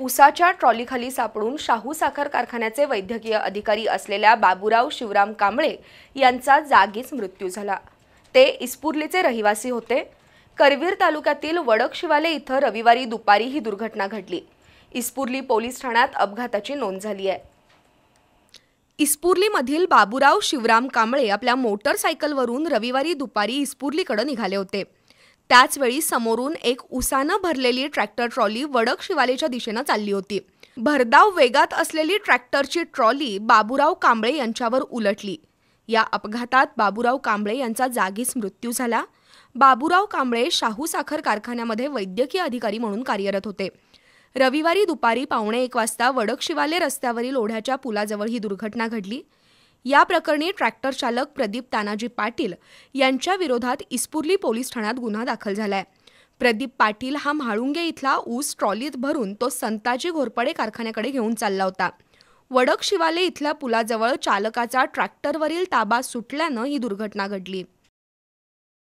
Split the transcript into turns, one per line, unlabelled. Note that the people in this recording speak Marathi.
उसाच्या ट्रॉलीखाली सापडून शाहू साखर कारखान्याचे वैद्यकीय अधिकारी असलेल्या बाबूराव शिवराम कांबळे यांचा जागीच मृत्यू झाला ते इस्पुर्लीचे रहिवासी होते करवीर तालुक्यातील वडकशिवाले इथं रविवारी दुपारी ही दुर्घटना घडली इस्पुर्ली पोलीस ठाण्यात अपघाताची नोंद झाली आहे इस्पुर्लीमधील बाबूराव शिवराम कांबळे आपल्या मोटरसायकलवरून रविवारी दुपारी इस्पुर्लीकडे निघाले होते त्याचवेळी समोरून एक उसानं भरलेली ट्रॅक्टर ट्रॉली वडक शिवालेच्या दिशेनं चालली होती भरधाव वेगात असलेली ट्रॅक्टरची ट्रॉली बाबूराव कांबळे यांच्यावर उलटली या अपघातात बाबूराव कांबळे यांचा जागीच मृत्यू झाला बाबूराव कांबळे शाहू साखर कारखान्यामध्ये वैद्यकीय अधिकारी म्हणून कार्यरत होते रविवारी दुपारी पावणे एक वाजता शिवाले रस्त्यावरील ओढ्याच्या पुलाजवळ ही दुर्घटना घडली या प्रकरणी ट्रॅक्टर चालक प्रदीप तानाजी पाटील यांच्या विरोधात इस्पुर्ली पोलीस ठाण्यात गुन्हा दाखल झालाय प्रदीप पाटील हा म्हाळुंगे इथला ऊस ट्रॉलीत भरून तो संताजी घोरपडे कारखान्याकडे घेऊन चालला होता वडक शिवाले इथल्या पुलाजवळ चालकाचा ट्रॅक्टरवरील ताबा सुटल्यानं ही दुर्घटना घडली